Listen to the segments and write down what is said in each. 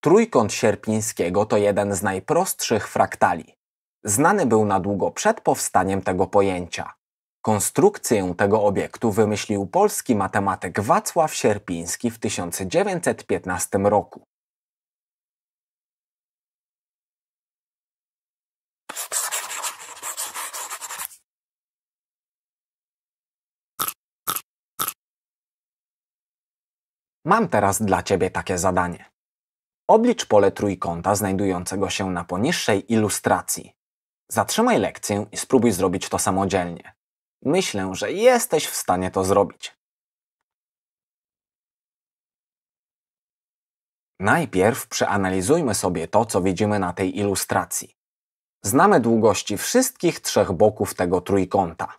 Trójkąt sierpińskiego to jeden z najprostszych fraktali. Znany był na długo przed powstaniem tego pojęcia. Konstrukcję tego obiektu wymyślił polski matematyk Wacław Sierpiński w 1915 roku. Mam teraz dla Ciebie takie zadanie. Oblicz pole trójkąta znajdującego się na poniższej ilustracji. Zatrzymaj lekcję i spróbuj zrobić to samodzielnie. Myślę, że jesteś w stanie to zrobić. Najpierw przeanalizujmy sobie to, co widzimy na tej ilustracji. Znamy długości wszystkich trzech boków tego trójkąta.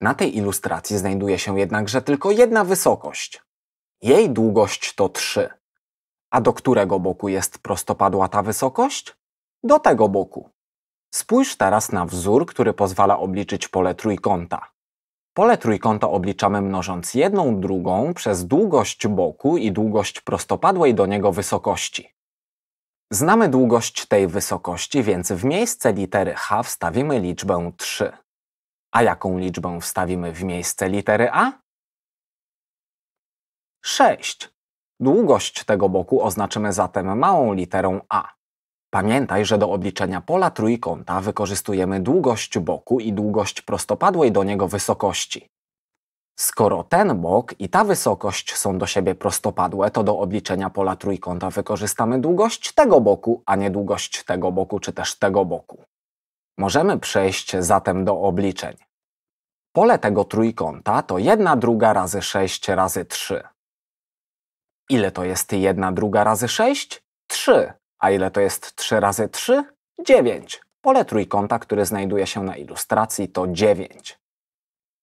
Na tej ilustracji znajduje się jednakże tylko jedna wysokość. Jej długość to 3. A do którego boku jest prostopadła ta wysokość? Do tego boku. Spójrz teraz na wzór, który pozwala obliczyć pole trójkąta. Pole trójkąta obliczamy mnożąc jedną drugą przez długość boku i długość prostopadłej do niego wysokości. Znamy długość tej wysokości, więc w miejsce litery h wstawimy liczbę 3. A jaką liczbę wstawimy w miejsce litery a? 6. Długość tego boku oznaczymy zatem małą literą a. Pamiętaj, że do obliczenia pola trójkąta wykorzystujemy długość boku i długość prostopadłej do niego wysokości. Skoro ten bok i ta wysokość są do siebie prostopadłe, to do obliczenia pola trójkąta wykorzystamy długość tego boku, a nie długość tego boku czy też tego boku. Możemy przejść zatem do obliczeń. Pole tego trójkąta to 1 druga razy 6 razy 3. Ile to jest 1 druga razy 6? 3. A ile to jest 3 razy 3? 9. Pole trójkąta, które znajduje się na ilustracji to 9.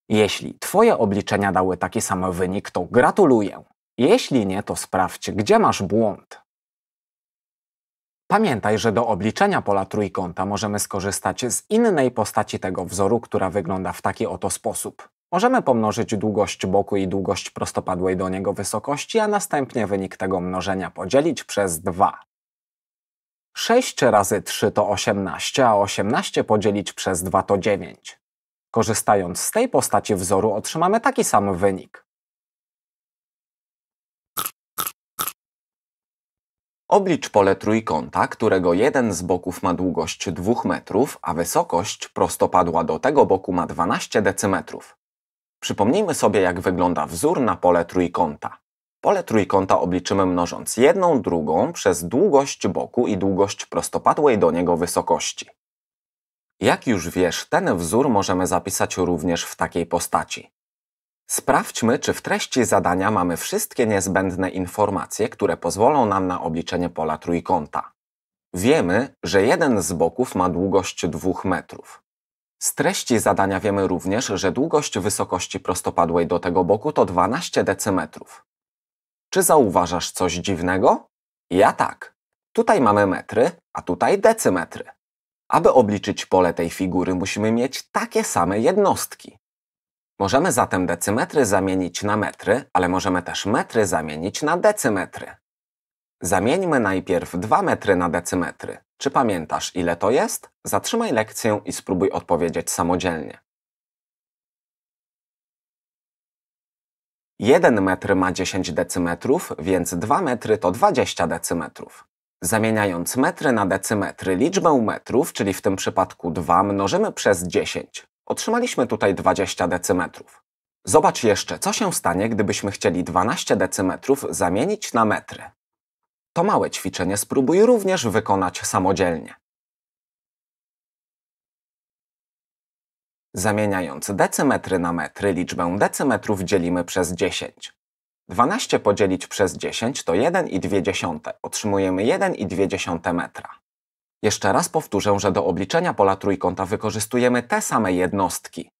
Jeśli Twoje obliczenia dały taki sam wynik, to gratuluję. Jeśli nie, to sprawdź, gdzie masz błąd. Pamiętaj, że do obliczenia pola trójkąta możemy skorzystać z innej postaci tego wzoru, która wygląda w taki oto sposób. Możemy pomnożyć długość boku i długość prostopadłej do niego wysokości, a następnie wynik tego mnożenia podzielić przez 2. 6 razy 3 to 18, a 18 podzielić przez 2 to 9. Korzystając z tej postaci wzoru otrzymamy taki sam wynik. Oblicz pole trójkąta, którego jeden z boków ma długość 2 metrów, a wysokość prostopadła do tego boku ma 12 decymetrów. Przypomnijmy sobie, jak wygląda wzór na pole trójkąta. Pole trójkąta obliczymy mnożąc jedną drugą przez długość boku i długość prostopadłej do niego wysokości. Jak już wiesz, ten wzór możemy zapisać również w takiej postaci. Sprawdźmy, czy w treści zadania mamy wszystkie niezbędne informacje, które pozwolą nam na obliczenie pola trójkąta. Wiemy, że jeden z boków ma długość 2 metrów. Z treści zadania wiemy również, że długość wysokości prostopadłej do tego boku to 12 decymetrów. Czy zauważasz coś dziwnego? Ja tak. Tutaj mamy metry, a tutaj decymetry. Aby obliczyć pole tej figury musimy mieć takie same jednostki. Możemy zatem decymetry zamienić na metry, ale możemy też metry zamienić na decymetry. Zamieńmy najpierw 2 metry na decymetry. Czy pamiętasz, ile to jest? Zatrzymaj lekcję i spróbuj odpowiedzieć samodzielnie. 1 metr ma 10 decymetrów, więc 2 metry to 20 decymetrów. Zamieniając metry na decymetry, liczbę metrów, czyli w tym przypadku 2, mnożymy przez 10. Otrzymaliśmy tutaj 20 decymetrów. Zobacz jeszcze, co się stanie, gdybyśmy chcieli 12 decymetrów zamienić na metry. To małe ćwiczenie spróbuj również wykonać samodzielnie. Zamieniając decymetry na metry, liczbę decymetrów dzielimy przez 10. 12 podzielić przez 10 to 1,2. Otrzymujemy 1,2 metra. Jeszcze raz powtórzę, że do obliczenia pola trójkąta wykorzystujemy te same jednostki.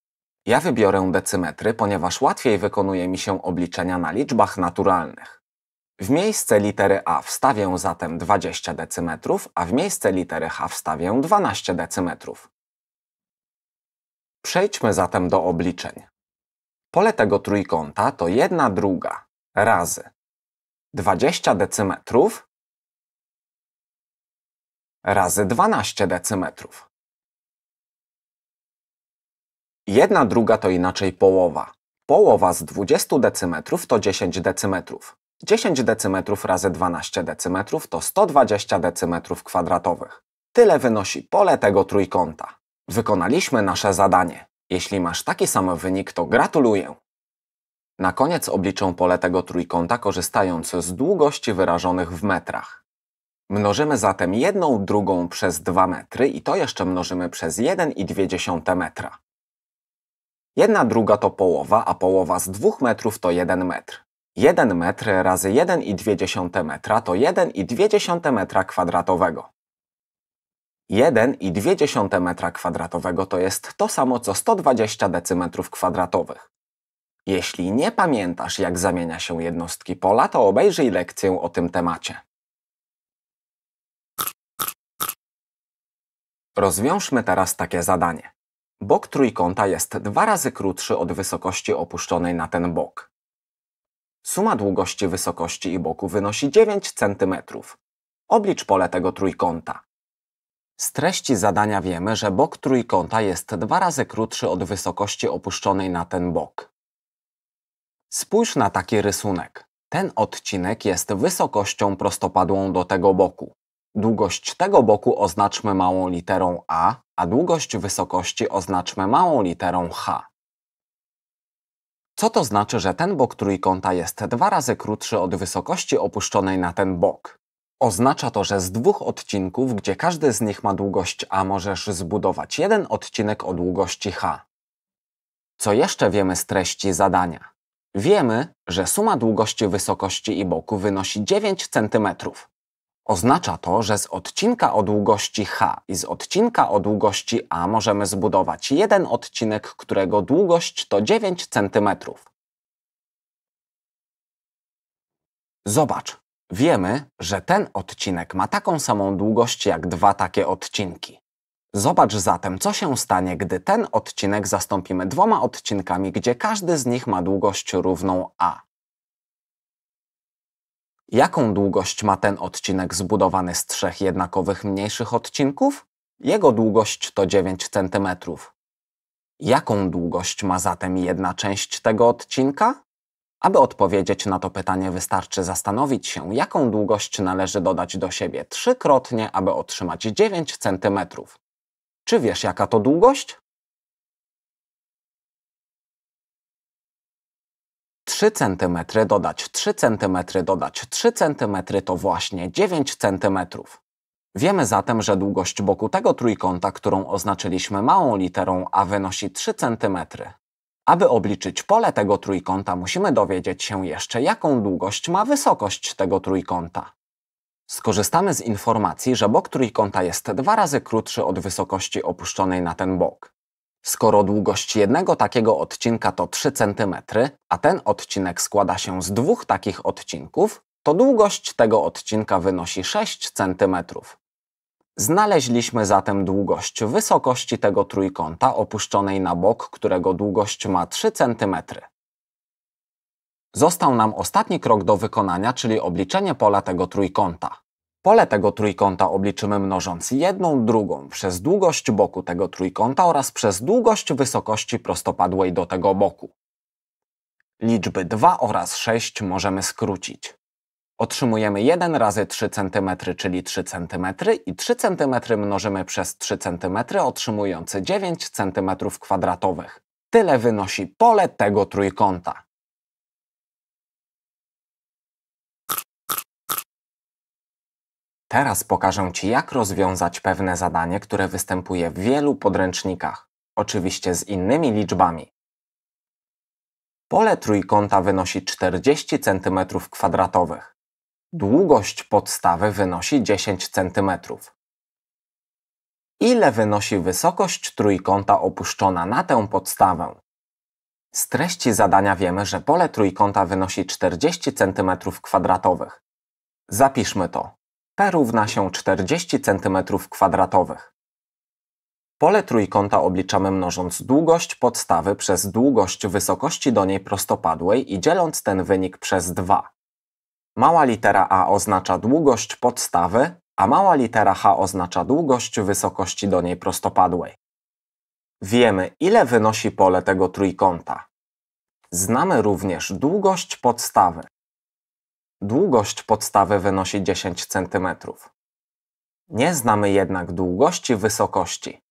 Ja wybiorę decymetry, ponieważ łatwiej wykonuje mi się obliczenia na liczbach naturalnych. W miejsce litery A wstawię zatem 20 decymetrów, a w miejsce litery H wstawię 12 decymetrów. Przejdźmy zatem do obliczeń. Pole tego trójkąta to 1 druga razy 20 decymetrów razy 12 decymetrów. 1 druga to inaczej połowa. Połowa z 20 decymetrów to 10 decymetrów. 10 decymetrów razy 12 decymetrów to 120 decymetrów kwadratowych. Tyle wynosi pole tego trójkąta. Wykonaliśmy nasze zadanie. Jeśli masz taki sam wynik, to gratuluję. Na koniec obliczę pole tego trójkąta korzystając z długości wyrażonych w metrach. Mnożymy zatem jedną drugą przez 2 metry i to jeszcze mnożymy przez 1,2 metra. Jedna druga to połowa, a połowa z 2 metrów to 1 metr. 1 metr razy 1,2 metra to 1,2 metra kwadratowego. 1,2 metra kwadratowego to jest to samo co 120 decymetrów kwadratowych. Jeśli nie pamiętasz, jak zamienia się jednostki pola, to obejrzyj lekcję o tym temacie. Rozwiążmy teraz takie zadanie. Bok trójkąta jest dwa razy krótszy od wysokości opuszczonej na ten bok. Suma długości, wysokości i boku wynosi 9 cm. Oblicz pole tego trójkąta. Z treści zadania wiemy, że bok trójkąta jest dwa razy krótszy od wysokości opuszczonej na ten bok. Spójrz na taki rysunek. Ten odcinek jest wysokością prostopadłą do tego boku. Długość tego boku oznaczmy małą literą a, a długość wysokości oznaczmy małą literą h. Co to znaczy, że ten bok trójkąta jest dwa razy krótszy od wysokości opuszczonej na ten bok? Oznacza to, że z dwóch odcinków, gdzie każdy z nich ma długość A, możesz zbudować jeden odcinek o długości H. Co jeszcze wiemy z treści zadania? Wiemy, że suma długości wysokości i boku wynosi 9 cm. Oznacza to, że z odcinka o długości h i z odcinka o długości a możemy zbudować jeden odcinek, którego długość to 9 cm. Zobacz, wiemy, że ten odcinek ma taką samą długość jak dwa takie odcinki. Zobacz zatem, co się stanie, gdy ten odcinek zastąpimy dwoma odcinkami, gdzie każdy z nich ma długość równą a. Jaką długość ma ten odcinek zbudowany z trzech jednakowych mniejszych odcinków? Jego długość to 9 cm. Jaką długość ma zatem jedna część tego odcinka? Aby odpowiedzieć na to pytanie, wystarczy zastanowić się, jaką długość należy dodać do siebie trzykrotnie, aby otrzymać 9 cm. Czy wiesz, jaka to długość? 3 cm dodać 3 cm dodać 3 cm to właśnie 9 cm. Wiemy zatem, że długość boku tego trójkąta, którą oznaczyliśmy małą literą A wynosi 3 cm. Aby obliczyć pole tego trójkąta, musimy dowiedzieć się jeszcze, jaką długość ma wysokość tego trójkąta. Skorzystamy z informacji, że bok trójkąta jest dwa razy krótszy od wysokości opuszczonej na ten bok. Skoro długość jednego takiego odcinka to 3 cm, a ten odcinek składa się z dwóch takich odcinków, to długość tego odcinka wynosi 6 cm. Znaleźliśmy zatem długość wysokości tego trójkąta opuszczonej na bok, którego długość ma 3 cm. Został nam ostatni krok do wykonania, czyli obliczenie pola tego trójkąta. Pole tego trójkąta obliczymy mnożąc jedną drugą przez długość boku tego trójkąta oraz przez długość wysokości prostopadłej do tego boku. Liczby 2 oraz 6 możemy skrócić. Otrzymujemy 1 razy 3 cm, czyli 3 cm i 3 cm mnożymy przez 3 cm otrzymując 9 cm kwadratowych. Tyle wynosi pole tego trójkąta. Teraz pokażę Ci, jak rozwiązać pewne zadanie, które występuje w wielu podręcznikach, oczywiście z innymi liczbami. Pole trójkąta wynosi 40 cm2. Długość podstawy wynosi 10 cm. Ile wynosi wysokość trójkąta opuszczona na tę podstawę? Z treści zadania wiemy, że pole trójkąta wynosi 40 cm2. Zapiszmy to. P równa się 40 cm2. Pole trójkąta obliczamy mnożąc długość podstawy przez długość wysokości do niej prostopadłej i dzieląc ten wynik przez 2. Mała litera a oznacza długość podstawy, a mała litera h oznacza długość wysokości do niej prostopadłej. Wiemy, ile wynosi pole tego trójkąta. Znamy również długość podstawy. Długość podstawy wynosi 10 cm. Nie znamy jednak długości wysokości.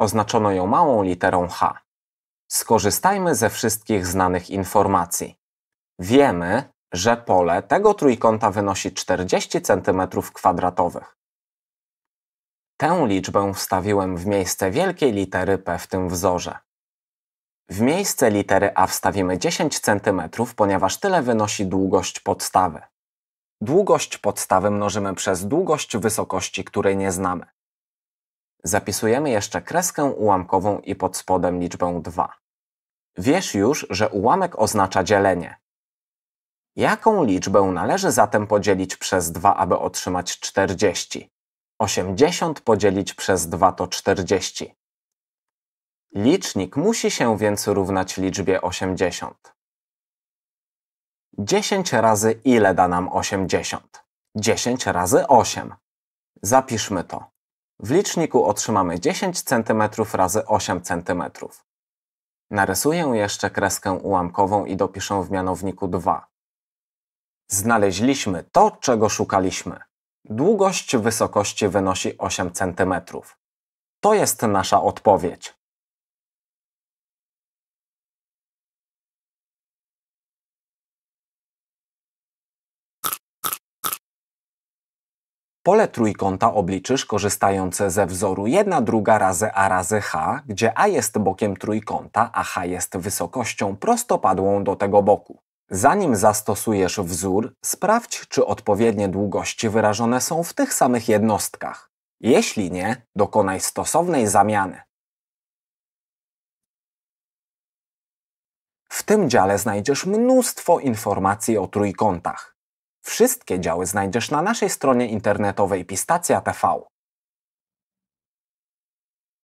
Oznaczono ją małą literą h. Skorzystajmy ze wszystkich znanych informacji. Wiemy, że pole tego trójkąta wynosi 40 cm2. Tę liczbę wstawiłem w miejsce wielkiej litery P w tym wzorze. W miejsce litery A wstawimy 10 cm, ponieważ tyle wynosi długość podstawy. Długość podstawy mnożymy przez długość wysokości, której nie znamy. Zapisujemy jeszcze kreskę ułamkową i pod spodem liczbę 2. Wiesz już, że ułamek oznacza dzielenie. Jaką liczbę należy zatem podzielić przez 2, aby otrzymać 40? 80 podzielić przez 2 to 40. Licznik musi się więc równać liczbie 80. 10 razy ile da nam 80? 10 razy 8. Zapiszmy to. W liczniku otrzymamy 10 cm razy 8 cm. Narysuję jeszcze kreskę ułamkową i dopiszę w mianowniku 2. Znaleźliśmy to, czego szukaliśmy. Długość wysokości wynosi 8 cm. To jest nasza odpowiedź. Pole trójkąta obliczysz korzystając ze wzoru 1 2 razy a razy h, gdzie a jest bokiem trójkąta, a h jest wysokością prostopadłą do tego boku. Zanim zastosujesz wzór, sprawdź, czy odpowiednie długości wyrażone są w tych samych jednostkach. Jeśli nie, dokonaj stosownej zamiany. W tym dziale znajdziesz mnóstwo informacji o trójkątach. Wszystkie działy znajdziesz na naszej stronie internetowej Pistacja TV.